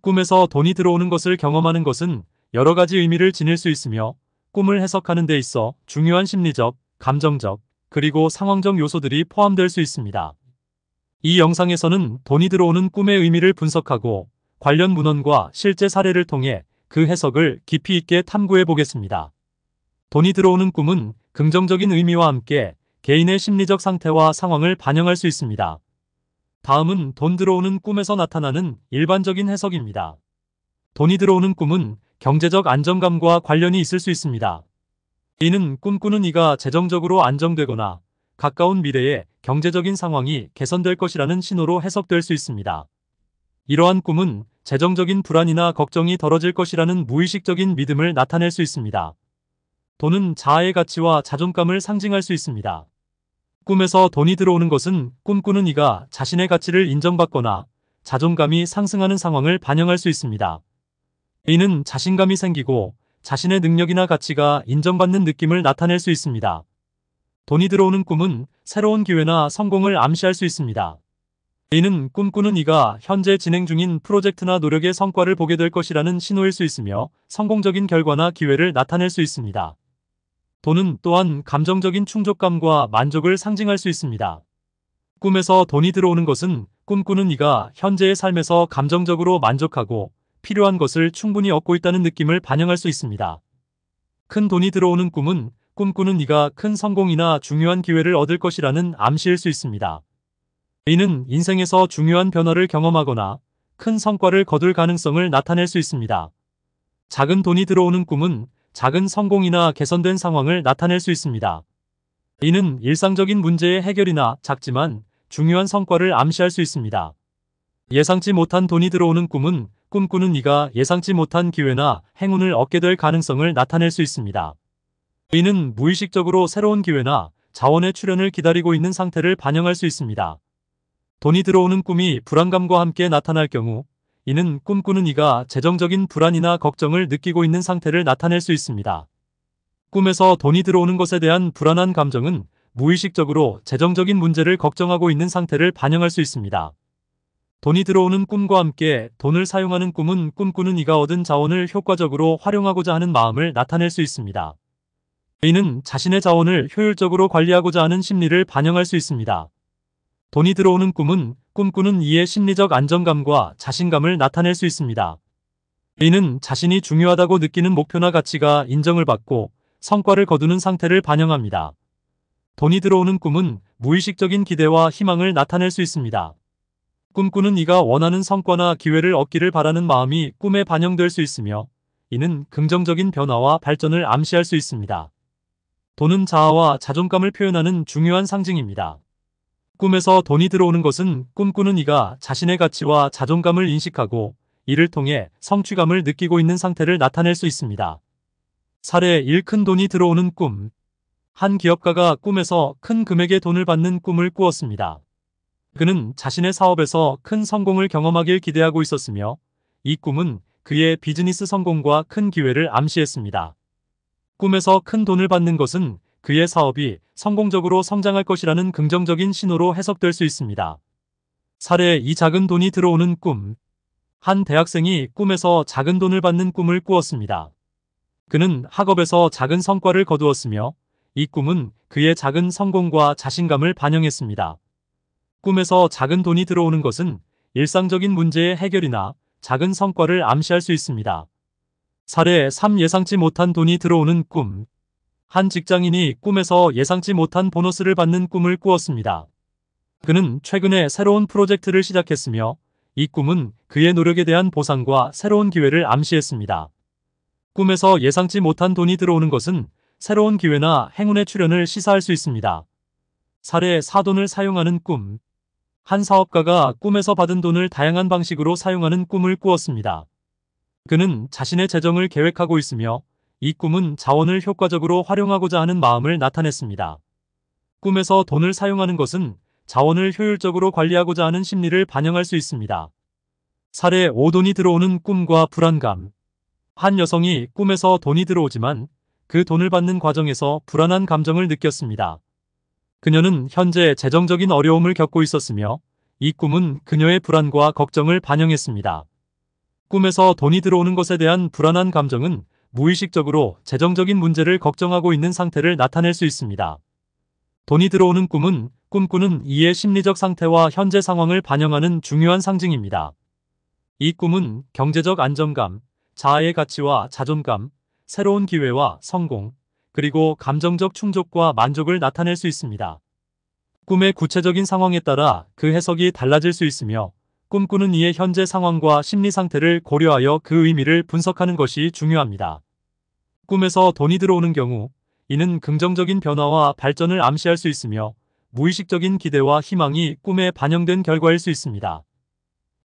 꿈에서 돈이 들어오는 것을 경험하는 것은 여러 가지 의미를 지닐 수 있으며 꿈을 해석하는 데 있어 중요한 심리적, 감정적, 그리고 상황적 요소들이 포함될 수 있습니다. 이 영상에서는 돈이 들어오는 꿈의 의미를 분석하고 관련 문헌과 실제 사례를 통해 그 해석을 깊이 있게 탐구해 보겠습니다. 돈이 들어오는 꿈은 긍정적인 의미와 함께 개인의 심리적 상태와 상황을 반영할 수 있습니다. 다음은 돈 들어오는 꿈에서 나타나는 일반적인 해석입니다. 돈이 들어오는 꿈은 경제적 안정감과 관련이 있을 수 있습니다. 이는 꿈꾸는 이가 재정적으로 안정되거나 가까운 미래에 경제적인 상황이 개선될 것이라는 신호로 해석될 수 있습니다. 이러한 꿈은 재정적인 불안이나 걱정이 덜어질 것이라는 무의식적인 믿음을 나타낼 수 있습니다. 돈은 자아의 가치와 자존감을 상징할 수 있습니다. 꿈에서 돈이 들어오는 것은 꿈꾸는 이가 자신의 가치를 인정받거나 자존감이 상승하는 상황을 반영할 수 있습니다. 이는 자신감이 생기고 자신의 능력이나 가치가 인정받는 느낌을 나타낼 수 있습니다. 돈이 들어오는 꿈은 새로운 기회나 성공을 암시할 수 있습니다. 이는 꿈꾸는 이가 현재 진행 중인 프로젝트나 노력의 성과를 보게 될 것이라는 신호일 수 있으며 성공적인 결과나 기회를 나타낼 수 있습니다. 돈은 또한 감정적인 충족감과 만족을 상징할 수 있습니다. 꿈에서 돈이 들어오는 것은 꿈꾸는 이가 현재의 삶에서 감정적으로 만족하고 필요한 것을 충분히 얻고 있다는 느낌을 반영할 수 있습니다. 큰 돈이 들어오는 꿈은 꿈꾸는 이가 큰 성공이나 중요한 기회를 얻을 것이라는 암시일 수 있습니다. 이는 인생에서 중요한 변화를 경험하거나 큰 성과를 거둘 가능성을 나타낼 수 있습니다. 작은 돈이 들어오는 꿈은 작은 성공이나 개선된 상황을 나타낼 수 있습니다. 이는 일상적인 문제의 해결이나 작지만 중요한 성과를 암시할 수 있습니다. 예상치 못한 돈이 들어오는 꿈은 꿈꾸는 이가 예상치 못한 기회나 행운을 얻게 될 가능성을 나타낼 수 있습니다. 이는 무의식적으로 새로운 기회나 자원의 출현을 기다리고 있는 상태를 반영할 수 있습니다. 돈이 들어오는 꿈이 불안감과 함께 나타날 경우 이는 꿈꾸는 이가 재정적인 불안이나 걱정을 느끼고 있는 상태를 나타낼 수 있습니다. 꿈에서 돈이 들어오는 것에 대한 불안한 감정은 무의식적으로 재정적인 문제를 걱정하고 있는 상태를 반영할 수 있습니다. 돈이 들어오는 꿈과 함께 돈을 사용하는 꿈은 꿈꾸는 이가 얻은 자원을 효과적으로 활용하고자 하는 마음을 나타낼 수 있습니다. 이는 자신의 자원을 효율적으로 관리하고자 하는 심리를 반영할 수 있습니다. 돈이 들어오는 꿈은 꿈꾸는 이의 심리적 안정감과 자신감을 나타낼 수 있습니다. 이는 자신이 중요하다고 느끼는 목표나 가치가 인정을 받고 성과를 거두는 상태를 반영합니다. 돈이 들어오는 꿈은 무의식적인 기대와 희망을 나타낼 수 있습니다. 꿈꾸는 이가 원하는 성과나 기회를 얻기를 바라는 마음이 꿈에 반영될 수 있으며 이는 긍정적인 변화와 발전을 암시할 수 있습니다. 돈은 자아와 자존감을 표현하는 중요한 상징입니다. 꿈에서 돈이 들어오는 것은 꿈꾸는 이가 자신의 가치와 자존감을 인식하고 이를 통해 성취감을 느끼고 있는 상태를 나타낼 수 있습니다. 사례 1. 큰 돈이 들어오는 꿈 한 기업가가 꿈에서 큰 금액의 돈을 받는 꿈을 꾸었습니다. 그는 자신의 사업에서 큰 성공을 경험하길 기대하고 있었으며 이 꿈은 그의 비즈니스 성공과 큰 기회를 암시했습니다. 꿈에서 큰 돈을 받는 것은 그의 사업이 성공적으로 성장할 것이라는 긍정적인 신호로 해석될 수 있습니다. 사례 이 작은 돈이 들어오는 꿈. 한 대학생이 꿈에서 작은 돈을 받는 꿈을 꾸었습니다. 그는 학업에서 작은 성과를 거두었으며 이 꿈은 그의 작은 성공과 자신감을 반영했습니다. 꿈에서 작은 돈이 들어오는 것은 일상적인 문제의 해결이나 작은 성과를 암시할 수 있습니다. 사례 3 예상치 못한 돈이 들어오는 꿈한 직장인이 꿈에서 예상치 못한 보너스를 받는 꿈을 꾸었습니다. 그는 최근에 새로운 프로젝트를 시작했으며 이 꿈은 그의 노력에 대한 보상과 새로운 기회를 암시했습니다. 꿈에서 예상치 못한 돈이 들어오는 것은 새로운 기회나 행운의 출현을 시사할 수 있습니다. 사례 사돈을 사용하는 꿈 한 사업가가 꿈에서 받은 돈을 다양한 방식으로 사용하는 꿈을 꾸었습니다. 그는 자신의 재정을 계획하고 있으며 이 꿈은 자원을 효과적으로 활용하고자 하는 마음을 나타냈습니다. 꿈에서 돈을 사용하는 것은 자원을 효율적으로 관리하고자 하는 심리를 반영할 수 있습니다. 사례 5돈이 들어오는 꿈과 불안감 한 여성이 꿈에서 돈이 들어오지만 그 돈을 받는 과정에서 불안한 감정을 느꼈습니다. 그녀는 현재 재정적인 어려움을 겪고 있었으며 이 꿈은 그녀의 불안과 걱정을 반영했습니다. 꿈에서 돈이 들어오는 것에 대한 불안한 감정은 무의식적으로 재정적인 문제를 걱정하고 있는 상태를 나타낼 수 있습니다. 돈이 들어오는 꿈은 꿈꾸는 이의 심리적 상태와 현재 상황을 반영하는 중요한 상징입니다. 이 꿈은 경제적 안정감, 자아의 가치와 자존감, 새로운 기회와 성공, 그리고 감정적 충족과 만족을 나타낼 수 있습니다. 꿈의 구체적인 상황에 따라 그 해석이 달라질 수 있으며 꿈꾸는 이의 현재 상황과 심리 상태를 고려하여 그 의미를 분석하는 것이 중요합니다. 꿈에서 돈이 들어오는 경우 이는 긍정적인 변화와 발전을 암시할 수 있으며 무의식적인 기대와 희망이 꿈에 반영된 결과일 수 있습니다.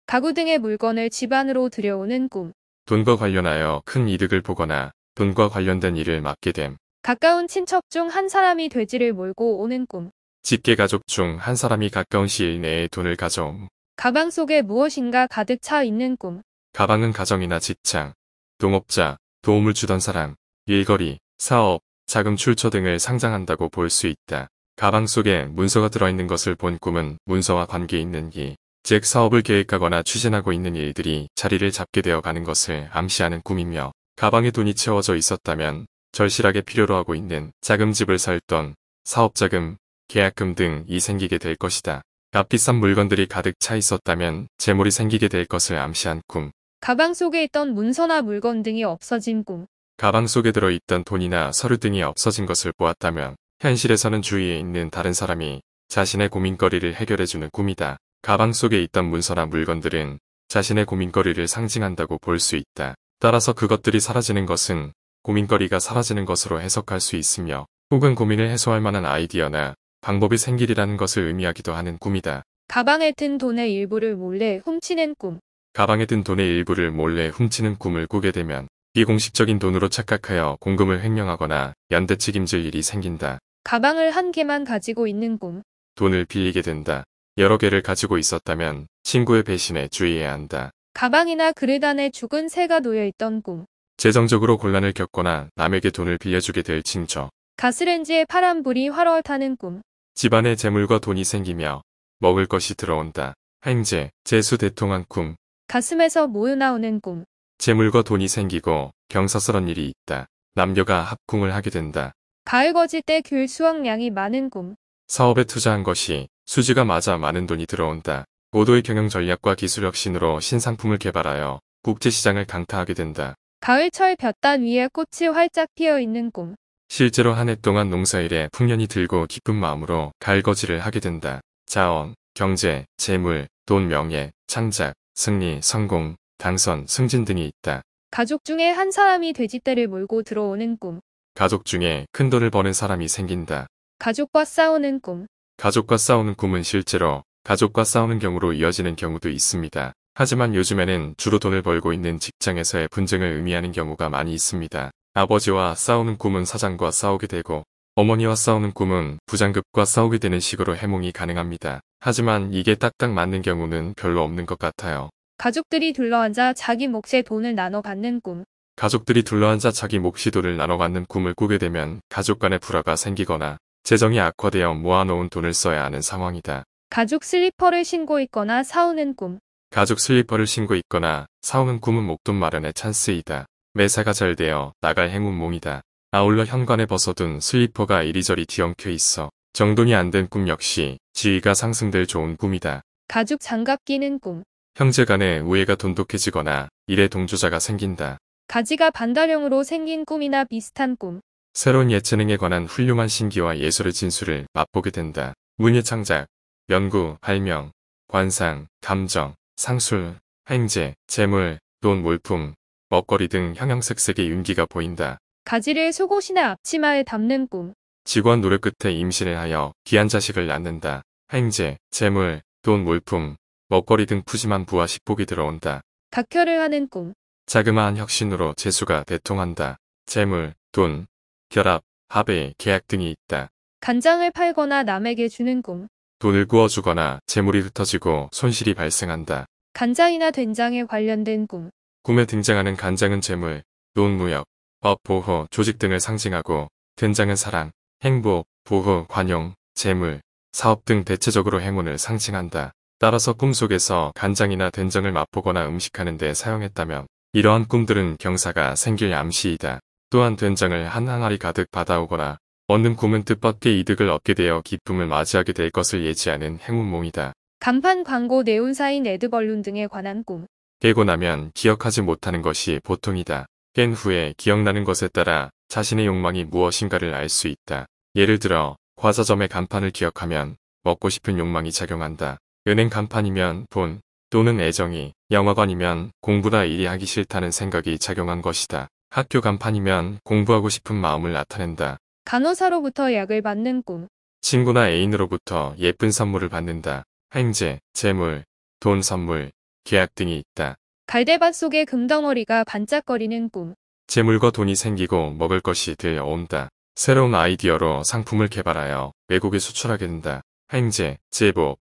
가구 등의 물건을 집안으로 들여오는 꿈. 돈과 관련하여 큰 이득을 보거나 돈과 관련된 일을 맡게 됨. 가까운 친척 중 한 사람이 돼지를 몰고 오는 꿈. 집계 가족 중 한 사람이 가까운 시일 내에 돈을 가져옴. 가방 속에 무엇인가 가득 차 있는 꿈. 가방은 가정이나 직장, 동업자, 도움을 주던 사람, 일거리, 사업, 자금 출처 등을 상장한다고 볼 수 있다. 가방 속에 문서가 들어있는 것을 본 꿈은 문서와 관계 있는 이, 즉 사업을 계획하거나 추진하고 있는 일들이 자리를 잡게 되어 가는 것을 암시하는 꿈이며 가방에 돈이 채워져 있었다면 절실하게 필요로 하고 있는 자금집을 살 돈, 사업자금, 계약금 등이 생기게 될 것이다. 값비싼 물건들이 가득 차 있었다면 재물이 생기게 될 것을 암시한 꿈. 가방 속에 있던 문서나 물건 등이 없어진 꿈. 가방 속에 들어있던 돈이나 서류 등이 없어진 것을 보았다면 현실에서는 주위에 있는 다른 사람이 자신의 고민거리를 해결해주는 꿈이다. 가방 속에 있던 문서나 물건들은 자신의 고민거리를 상징한다고 볼 수 있다. 따라서 그것들이 사라지는 것은 고민거리가 사라지는 것으로 해석할 수 있으며 혹은 고민을 해소할 만한 아이디어나 방법이 생기리라는 것을 의미하기도 하는 꿈이다. 가방에 든 돈의 일부를 몰래 훔치는 꿈 가방에 든 돈의 일부를 몰래 훔치는 꿈을 꾸게 되면 비공식적인 돈으로 착각하여 공금을 횡령하거나 연대 책임질 일이 생긴다. 가방을 한 개만 가지고 있는 꿈. 돈을 빌리게 된다. 여러 개를 가지고 있었다면 친구의 배신에 주의해야 한다. 가방이나 그릇 안에 죽은 새가 놓여있던 꿈. 재정적으로 곤란을 겪거나 남에게 돈을 빌려주게 될 징조. 가스렌지에 파란불이 활활타는 꿈. 집안에 재물과 돈이 생기며 먹을 것이 들어온다. 행제, 재수 대통한 꿈. 가슴에서 모여 나오는 꿈. 재물과 돈이 생기고 경사스런 일이 있다. 남녀가 합궁을 하게 된다. 가을 거지 때 귤 수확량이 많은 꿈. 사업에 투자한 것이 수지가 맞아 많은 돈이 들어온다. 고도의 경영 전략과 기술 혁신으로 신상품을 개발하여 국제시장을 강타하게 된다. 가을철 볕단 위에 꽃이 활짝 피어 있는 꿈. 실제로 한 해 동안 농사일에 풍년이 들고 기쁜 마음으로 갈거지를 하게 된다. 자원, 경제, 재물, 돈, 명예, 창작, 승리, 성공, 당선, 승진 등이 있다. 가족 중에 한 사람이 돼지떼를 몰고 들어오는 꿈. 가족 중에 큰 돈을 버는 사람이 생긴다. 가족과 싸우는 꿈. 가족과 싸우는 꿈은 실제로 가족과 싸우는 경우로 이어지는 경우도 있습니다. 하지만 요즘에는 주로 돈을 벌고 있는 직장에서의 분쟁을 의미하는 경우가 많이 있습니다. 아버지와 싸우는 꿈은 사장과 싸우게 되고 어머니와 싸우는 꿈은 부장급과 싸우게 되는 식으로 해몽이 가능합니다. 하지만 이게 딱딱 맞는 경우는 별로 없는 것 같아요. 가족들이 둘러앉아 자기 몫의 돈을 나눠 받는 꿈. 가족들이 둘러앉아 자기 몫이 돈을 나눠 받는 꿈을 꾸게 되면 가족 간의 불화가 생기거나 재정이 악화되어 모아놓은 돈을 써야 하는 상황이다. 가족 슬리퍼를 신고 있거나 사오는 꿈. 가족 슬리퍼를 신고 있거나 사오는 꿈은 목돈 마련의 찬스이다. 매사가 잘 되어 나갈 행운몽이다. 아울러 현관에 벗어둔 슬리퍼가 이리저리 뒤엉켜 있어 정돈이 안 된 꿈 역시 지위가 상승될 좋은 꿈이다. 가죽 장갑 끼는 꿈. 형제 간의 우애가 돈독해지거나 일의 동조자가 생긴다. 가지가 반달형으로 생긴 꿈이나 비슷한 꿈. 새로운 예체능에 관한 훌륭한 신기와 예술의 진술을 맛보게 된다. 문예 창작, 연구, 발명, 관상, 감정, 상술, 행제, 재물, 돈, 물품 먹거리 등 형형색색의 윤기가 보인다. 가지를 속옷이나 앞치마에 담는 꿈. 직원 노력 끝에 임신을 하여 귀한 자식을 낳는다. 행제, 재물, 돈, 물품 먹거리 등 푸짐한 부와 식복이 들어온다. 각혈을 하는 꿈. 자그마한 혁신으로 재수가 대통한다. 재물, 돈, 결합, 합의, 계약 등이 있다. 간장을 팔거나 남에게 주는 꿈. 돈을 구워주거나 재물이 흩어지고 손실이 발생한다. 간장이나 된장에 관련된 꿈. 꿈에 등장하는 간장은 재물, 돈 무역, 법, 보호, 조직 등을 상징하고 된장은 사랑, 행복, 보호, 관용, 재물, 사업 등 대체적으로 행운을 상징한다. 따라서 꿈속에서 간장이나 된장을 맛보거나 음식하는 데 사용했다면 이러한 꿈들은 경사가 생길 암시이다. 또한 된장을 한 항아리 가득 받아오거나 얻는 꿈은 뜻밖의 이득을 얻게 되어 기쁨을 맞이하게 될 것을 예지하는 행운몽이다. 간판 광고 네온사인 에드벌룬 등에 관한 꿈 깨고 나면 기억하지 못하는 것이 보통이다. 깬 후에 기억나는 것에 따라 자신의 욕망이 무엇인가를 알 수 있다. 예를 들어 과자점의 간판을 기억하면 먹고 싶은 욕망이 작용한다. 은행 간판이면 돈 또는 애정이, 영화관이면 공부나 일이 하기 싫다는 생각이 작용한 것이다. 학교 간판이면 공부하고 싶은 마음을 나타낸다. 간호사로부터 약을 받는 꿈. 친구나 애인으로부터 예쁜 선물을 받는다. 행제, 재물, 돈 선물, 계약 등이 있다. 갈대밭 속에 금덩어리가 반짝거리는 꿈. 재물과 돈이 생기고 먹을 것이 들어온다. 새로운 아이디어로 상품을 개발하여 외국에 수출하게 된다. 행제, 제복,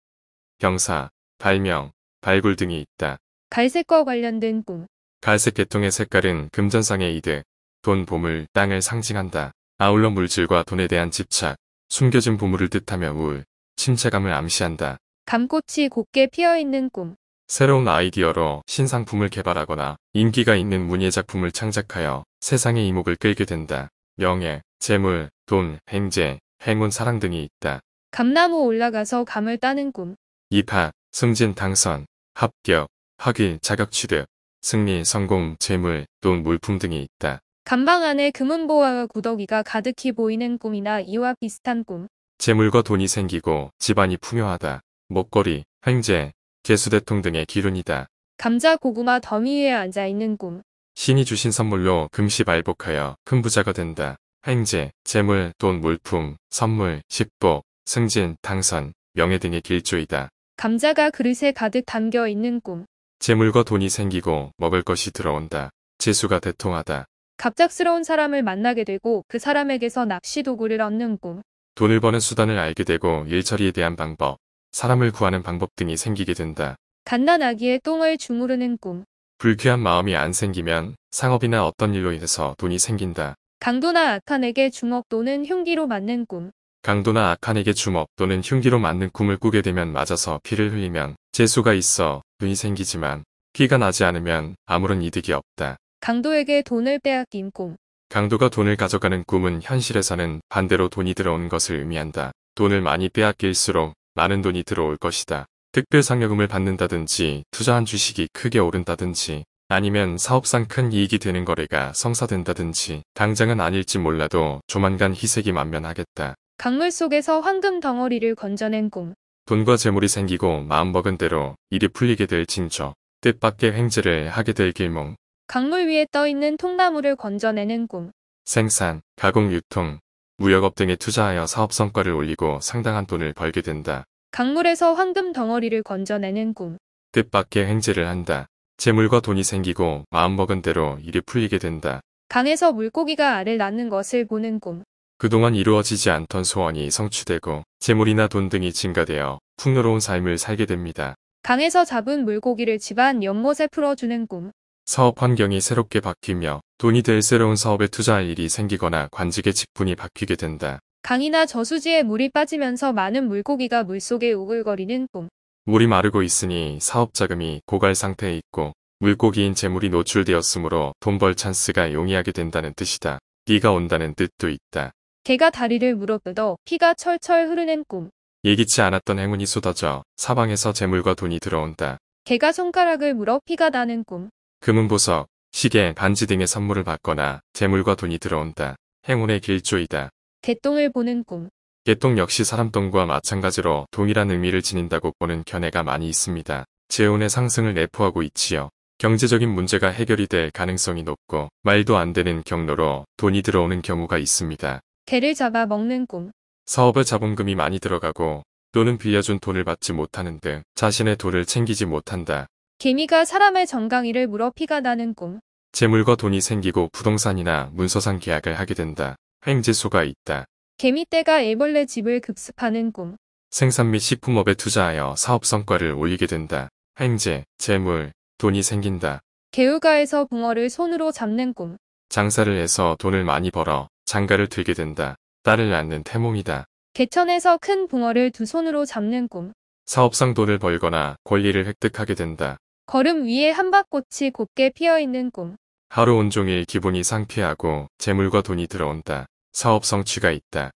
병사 발명, 발굴 등이 있다. 갈색과 관련된 꿈. 갈색 계통의 색깔은 금전상의 이득, 돈, 보물, 땅을 상징한다. 아울러 물질과 돈에 대한 집착, 숨겨진 보물을 뜻하며 우울, 침체감을 암시한다. 감꽃이 곱게 피어있는 꿈. 새로운 아이디어로 신상품을 개발하거나 인기가 있는 문예 작품을 창작하여 세상의 이목을 끌게 된다. 명예, 재물, 돈, 행재 행운, 사랑 등이 있다. 감나무 올라가서 감을 따는 꿈. 입파 승진 당선, 합격, 확인 자격 취득, 승리 성공, 재물, 돈, 물품 등이 있다. 감방 안에 금은보화와 구더기가 가득히 보이는 꿈이나 이와 비슷한 꿈. 재물과 돈이 생기고 집안이 풍요하다. 먹거리, 횡재, 개수대통 등의 기운이다. 감자 고구마 더미 위에 앉아있는 꿈. 신이 주신 선물로 금시 발복하여 큰 부자가 된다. 행제, 재물, 돈, 물품, 선물, 식복 승진, 당선, 명예 등의 길조이다. 감자가 그릇에 가득 담겨 있는 꿈. 재물과 돈이 생기고 먹을 것이 들어온다. 재수가 대통하다. 갑작스러운 사람을 만나게 되고 그 사람에게서 낚시 도구를 얻는 꿈. 돈을 버는 수단을 알게 되고 일처리에 대한 방법, 사람을 구하는 방법 등이 생기게 된다. 갓난아기의 똥을 주무르는 꿈. 불쾌한 마음이 안 생기면 상업이나 어떤 일로 인해서 돈이 생긴다. 강도나 악한에게 주먹 또는 흉기로 맞는 꿈. 강도나 악한에게 주먹 또는 흉기로 맞는 꿈을 꾸게 되면 맞아서 피를 흘리면 재수가 있어 눈이 생기지만 귀가 나지 않으면 아무런 이득이 없다. 강도에게 돈을 빼앗긴 꿈 강도가 돈을 가져가는 꿈은 현실에서는 반대로 돈이 들어온 것을 의미한다. 돈을 많이 빼앗길수록 많은 돈이 들어올 것이다. 특별상여금을 받는다든지 투자한 주식이 크게 오른다든지 아니면 사업상 큰 이익이 되는 거래가 성사된다든지 당장은 아닐지 몰라도 조만간 희색이 만면하겠다. 강물 속에서 황금 덩어리를 건져낸 꿈. 돈과 재물이 생기고 마음먹은 대로 일이 풀리게 될 징조. 뜻밖의 횡재를 하게 될 길몽. 강물 위에 떠있는 통나무를 건져내는 꿈. 생산, 가공 유통, 무역업 등에 투자하여 사업 성과를 올리고 상당한 돈을 벌게 된다. 강물에서 황금 덩어리를 건져내는 꿈. 뜻밖의 횡재를 한다. 재물과 돈이 생기고 마음먹은 대로 일이 풀리게 된다. 강에서 물고기가 알을 낳는 것을 보는 꿈. 그동안 이루어지지 않던 소원이 성취되고 재물이나 돈 등이 증가되어 풍요로운 삶을 살게 됩니다. 강에서 잡은 물고기를 집안 연못에 풀어주는 꿈. 사업 환경이 새롭게 바뀌며 돈이 될 새로운 사업에 투자할 일이 생기거나 관직의 직분이 바뀌게 된다. 강이나 저수지에 물이 빠지면서 많은 물고기가 물속에 우글거리는 꿈. 물이 마르고 있으니 사업 자금이 고갈 상태에 있고 물고기인 재물이 노출되었으므로 돈 벌 찬스가 용이하게 된다는 뜻이다. 비가 온다는 뜻도 있다. 개가 다리를 물어뜯어 피가 철철 흐르는 꿈. 예기치 않았던 행운이 쏟아져 사방에서 재물과 돈이 들어온다. 개가 손가락을 물어 피가 나는 꿈. 금은보석, 시계, 반지 등의 선물을 받거나 재물과 돈이 들어온다. 행운의 길조이다. 개똥을 보는 꿈. 개똥 역시 사람똥과 마찬가지로 동일한 의미를 지닌다고 보는 견해가 많이 있습니다. 재운의 상승을 내포하고 있지요. 경제적인 문제가 해결이 될 가능성이 높고 말도 안 되는 경로로 돈이 들어오는 경우가 있습니다. 개를 잡아 먹는 꿈. 사업에 자본금이 많이 들어가고 또는 빌려준 돈을 받지 못하는 등 자신의 돈을 챙기지 못한다. 개미가 사람의 정강이를 물어 피가 나는 꿈. 재물과 돈이 생기고 부동산이나 문서상 계약을 하게 된다. 횡재수가 있다. 개미떼가 애벌레 집을 급습하는 꿈. 생산 및 식품업에 투자하여 사업 성과를 올리게 된다. 횡재, 재물, 돈이 생긴다. 개우가에서 붕어를 손으로 잡는 꿈. 장사를 해서 돈을 많이 벌어 장가를 들게 된다. 딸을 낳는 태몽이다. 개천에서 큰 붕어를 두 손으로 잡는 꿈. 사업상 돈을 벌거나 권리를 획득하게 된다. 걸음 위에 한밭꽃이 곱게 피어있는 꿈. 하루 온종일 기분이 상쾌하고 재물과 돈이 들어온다. 사업 성취가 있다.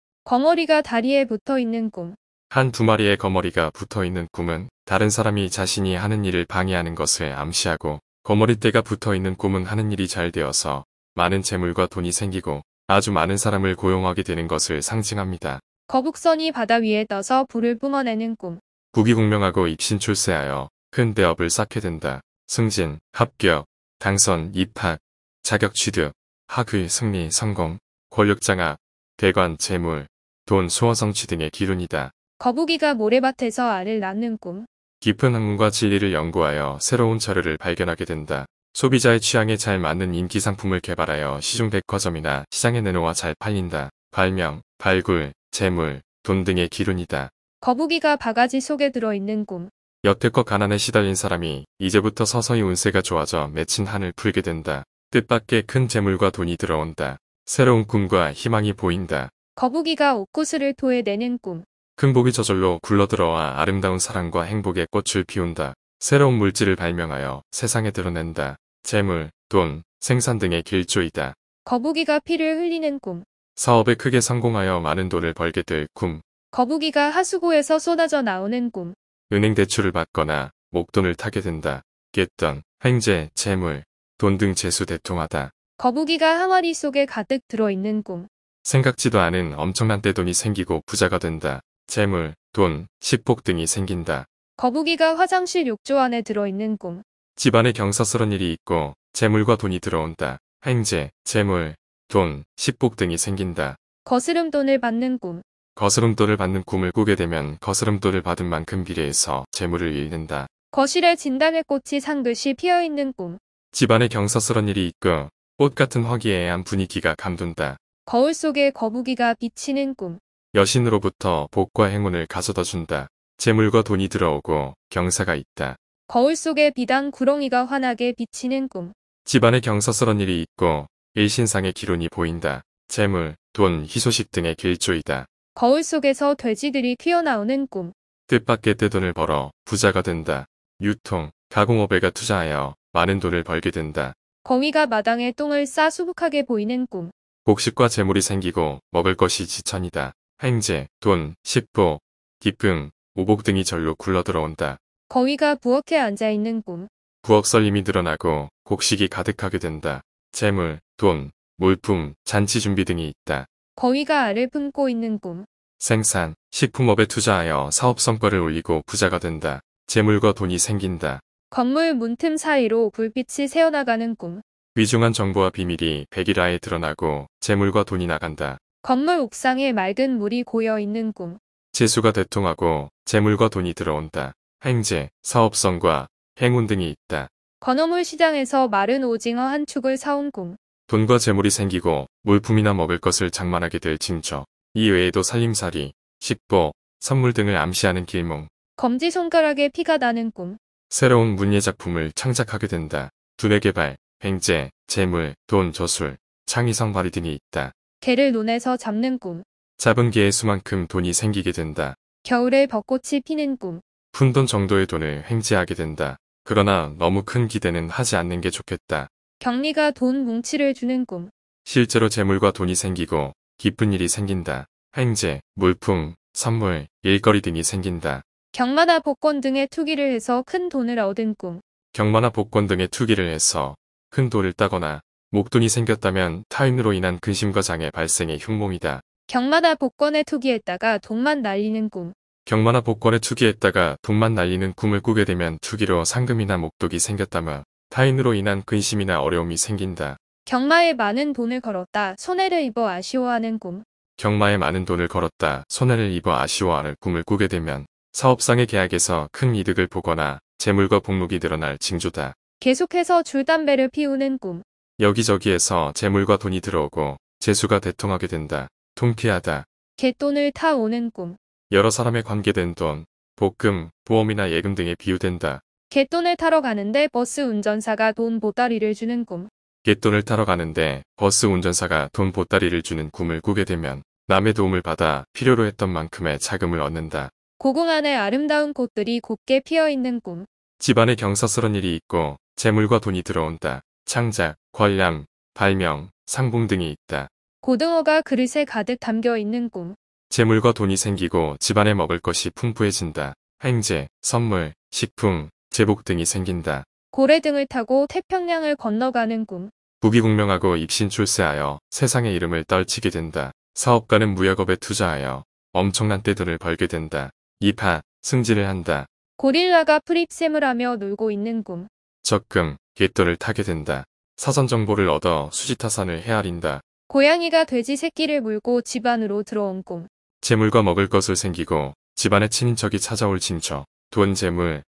거머리가 다리에 붙어있는 꿈. 한 두 마리의 거머리가 붙어있는 꿈은 다른 사람이 자신이 하는 일을 방해하는 것을 암시하고 거머리때가 붙어있는 꿈은 하는 일이 잘 되어서 많은 재물과 돈이 생기고 아주 많은 사람을 고용하게 되는 것을 상징합니다. 거북선이 바다 위에 떠서 불을 뿜어내는 꿈. 부이공명하고 입신출세하여 큰 대업을 쌓게 된다. 승진, 합격, 당선, 입학, 자격 취득, 학위, 승리, 성공, 권력장악, 대관, 재물, 돈, 소원 성취 등의 기운이다 거북이가 모래밭에서 알을 낳는 꿈. 깊은 학문과 진리를 연구하여 새로운 자료를 발견하게 된다. 소비자의 취향에 잘 맞는 인기 상품을 개발하여 시중 백화점이나 시장에 내놓아 잘 팔린다. 발명, 발굴, 재물, 돈 등의 기운이다 거북이가 바가지 속에 들어있는 꿈. 여태껏 가난에 시달린 사람이 이제부터 서서히 운세가 좋아져 맺힌 한을 풀게 된다. 뜻밖의 큰 재물과 돈이 들어온다. 새로운 꿈과 희망이 보인다. 거북이가 옷구슬을 토해내는 꿈. 큰 복이 저절로 굴러들어와 아름다운 사랑과 행복의 꽃을 피운다. 새로운 물질을 발명하여 세상에 드러낸다. 재물, 돈, 생산 등의 길조이다. 거북이가 피를 흘리는 꿈. 사업에 크게 성공하여 많은 돈을 벌게 될 꿈. 거북이가 하수구에서 쏟아져 나오는 꿈. 은행 대출을 받거나 목돈을 타게 된다. 깼던, 횡재, 재물, 돈 등 재수 대통하다. 거북이가 항아리 속에 가득 들어있는 꿈. 생각지도 않은 엄청난 대돈이 생기고 부자가 된다. 재물, 돈, 식복 등이 생긴다. 거북이가 화장실 욕조 안에 들어있는 꿈. 집안에 경사스런 일이 있고 재물과 돈이 들어온다. 행제, 재물, 돈, 식복 등이 생긴다. 거스름돈을 받는 꿈. 거스름돈을 받는 꿈을 꾸게 되면 거스름돈을 받은 만큼 비례해서 재물을 잃는다. 거실에 진단의 꽃이 상듯이 피어있는 꿈. 집안에 경사스런 일이 있고 꽃 같은 화기애애한 분위기가 감돈다. 거울 속에 거북이가 비치는 꿈. 여신으로부터 복과 행운을 가져다 준다. 재물과 돈이 들어오고 경사가 있다. 거울 속에 비단 구렁이가 환하게 비치는 꿈. 집안에 경사스런 일이 있고 일신상의 기론이 보인다. 재물, 돈, 희소식 등의 길조이다. 거울 속에서 돼지들이 튀어나오는 꿈. 뜻밖의 떼돈을 벌어 부자가 된다. 유통, 가공업에가 투자하여 많은 돈을 벌게 된다. 거위가 마당에 똥을 싸 수북하게 보이는 꿈. 곡식과 재물이 생기고 먹을 것이 지천이다. 행제, 돈, 식보, 기쁨, 오복 등이 절로 굴러들어온다. 거위가 부엌에 앉아있는 꿈. 부엌설림이 드러나고 곡식이 가득하게 된다. 재물, 돈, 물품, 잔치 준비 등이 있다. 거위가 알을 품고 있는 꿈. 생산, 식품업에 투자하여 사업 성과를 올리고 부자가 된다. 재물과 돈이 생긴다. 건물 문틈 사이로 불빛이 새어나가는 꿈. 위중한 정보와 비밀이 백일화에 드러나고 재물과 돈이 나간다. 건물 옥상에 맑은 물이 고여 있는 꿈. 재수가 대통하고 재물과 돈이 들어온다. 행재 사업성과 행운 등이 있다. 건어물 시장에서 마른 오징어 한 축을 사온 꿈. 돈과 재물이 생기고 물품이나 먹을 것을 장만하게 될 징조. 이 외에도 살림살이, 식보, 선물 등을 암시하는 길몽. 검지 손가락에 피가 나는 꿈. 새로운 문예 작품을 창작하게 된다. 두뇌 개발, 행재 재물, 돈 저술, 창의성 발휘 등이 있다. 개를 논에서 잡는 꿈. 잡은 개의 수만큼 돈이 생기게 된다. 겨울에 벚꽃이 피는 꿈. 푼돈 정도의 돈을 횡재하게 된다. 그러나 너무 큰 기대는 하지 않는 게 좋겠다. 격리가 돈 뭉치를 주는 꿈. 실제로 재물과 돈이 생기고 기쁜 일이 생긴다. 횡재, 물품, 선물, 일거리 등이 생긴다. 경마나 복권 등의 투기를 해서 큰 돈을 얻은 꿈. 경마나 복권 등의 투기를 해서 큰 돈을 따거나 목돈이 생겼다면 타인으로 인한 근심과 장애 발생의 흉몽이다. 경마나 복권에 투기했다가 돈만 날리는 꿈. 경마나 복권에 투기했다가 돈만 날리는 꿈을 꾸게 되면 투기로 상금이나 목독이 생겼다면 타인으로 인한 근심이나 어려움이 생긴다. 경마에 많은 돈을 걸었다. 손해를 입어 아쉬워하는 꿈. 경마에 많은 돈을 걸었다. 손해를 입어 아쉬워하는 꿈을 꾸게 되면 사업상의 계약에서 큰 이득을 보거나 재물과 복록이 늘어날 징조다. 계속해서 줄담배를 피우는 꿈. 여기저기에서 재물과 돈이 들어오고 재수가 대통하게 된다. 통쾌하다. 개돈을 타오는 꿈. 여러 사람에 관계된 돈, 복금, 보험이나 예금 등에 비유된다. 갯돈을 타러 가는데 버스 운전사가 돈 보따리를 주는 꿈. 갯돈을 타러 가는데 버스 운전사가 돈 보따리를 주는 꿈을 꾸게 되면 남의 도움을 받아 필요로 했던 만큼의 자금을 얻는다. 고궁 안에 아름다운 꽃들이 곱게 피어있는 꿈. 집안에 경사스런 일이 있고 재물과 돈이 들어온다. 창작, 관람, 발명, 상봉 등이 있다. 고등어가 그릇에 가득 담겨있는 꿈. 재물과 돈이 생기고 집안에 먹을 것이 풍부해진다. 횡재, 선물, 식품, 제복 등이 생긴다. 고래 등을 타고 태평양을 건너가는 꿈. 부귀공명하고 입신출세하여 세상의 이름을 떨치게 된다. 사업가는 무역업에 투자하여 엄청난 떼들을 벌게 된다. 이파, 승질을 한다. 고릴라가 프립샘을 하며 놀고 있는 꿈. 적금, 갯돌을 타게 된다. 사전 정보를 얻어 수지타산을 헤아린다. 고양이가 돼지 새끼를 물고 집 안으로 들어온 꿈. 재물과 먹을 것을 생기고 집안의 친인척이 찾아올 징척돈 재물,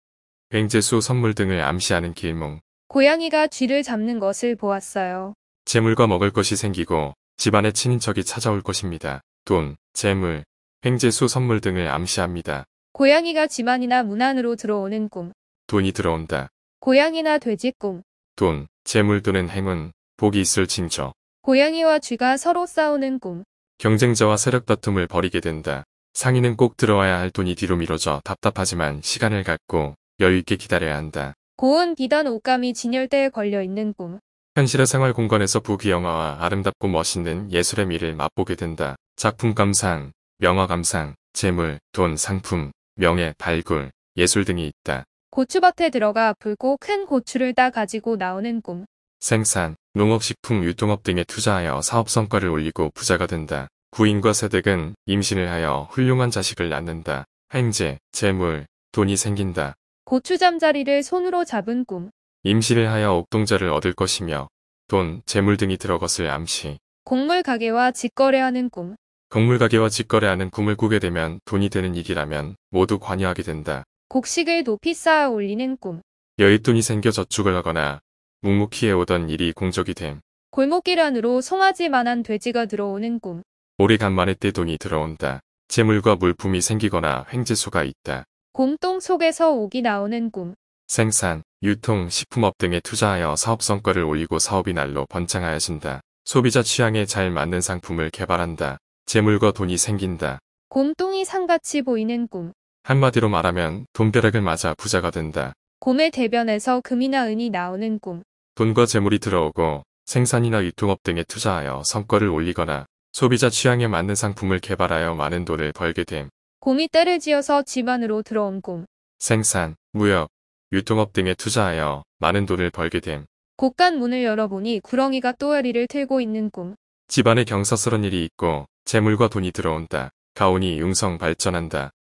횡재수 선물 등을 암시하는 길몽. 고양이가 쥐를 잡는 것을 보았어요. 재물과 먹을 것이 생기고 집안의 친인척이 찾아올 것입니다. 돈, 재물, 횡재수 선물 등을 암시합니다. 고양이가 집안이나 문 안으로 들어오는 꿈. 돈이 들어온다. 고양이나 돼지 꿈. 돈, 재물 또는 행운, 복이 있을 징척 고양이와 쥐가 서로 싸우는 꿈. 경쟁자와 세력 다툼을 벌이게 된다. 상인은꼭 들어와야 할 돈이 뒤로 미뤄져 답답하지만 시간을 갖고 여유있게 기다려야 한다. 고운 비단 옷감이 진열대에 걸려있는 꿈. 현실의 생활 공간에서 부귀영화와 아름답고 멋있는 예술의 미를 맛보게 된다. 작품 감상, 명화 감상, 재물, 돈, 상품, 명예, 발굴, 예술 등이 있다. 고추밭에 들어가 불고 큰 고추를 따 가지고 나오는 꿈. 생산, 농업식품 유통업 등에 투자하여 사업 성과를 올리고 부자가 된다. 구인과 세댁은 임신을 하여 훌륭한 자식을 낳는다. 행재, 재물, 돈이 생긴다. 고추 잠자리를 손으로 잡은 꿈. 임신을 하여 옥동자를 얻을 것이며 돈, 재물 등이 들어것을 암시. 곡물 가게와 직거래하는 꿈. 곡물 가게와 직거래하는 꿈을 꾸게 되면 돈이 되는 일이라면 모두 관여하게 된다. 곡식을 높이 쌓아 올리는 꿈. 여윳돈이 생겨 저축을 하거나 묵묵히 해오던 일이 공적이 됨. 골목길 안으로 송아지만한 돼지가 들어오는 꿈. 오래간만에 떼돈이 들어온다. 재물과 물품이 생기거나 횡재소가 있다. 곰똥 속에서 옥이 나오는 꿈. 생산, 유통, 식품업 등에 투자하여 사업 성과를 올리고 사업이 날로 번창하여진다. 소비자 취향에 잘 맞는 상품을 개발한다. 재물과 돈이 생긴다. 곰똥이 상같이 보이는 꿈. 한마디로 말하면 돈벼락을 맞아 부자가 된다. 곰의 대변에서 금이나 은이 나오는 꿈. 돈과 재물이 들어오고 생산이나 유통업 등에 투자하여 성과를 올리거나 소비자 취향에 맞는 상품을 개발하여 많은 돈을 벌게 됨. 곰이 때를 지어서 집안으로 들어온 꿈. 생산, 무역, 유통업 등에 투자하여 많은 돈을 벌게 됨. 곳간 문을 열어보니 구렁이가 또아리를 틀고 있는 꿈. 집안에 경사스런 일이 있고 재물과 돈이 들어온다. 가온이 융성 발전한다.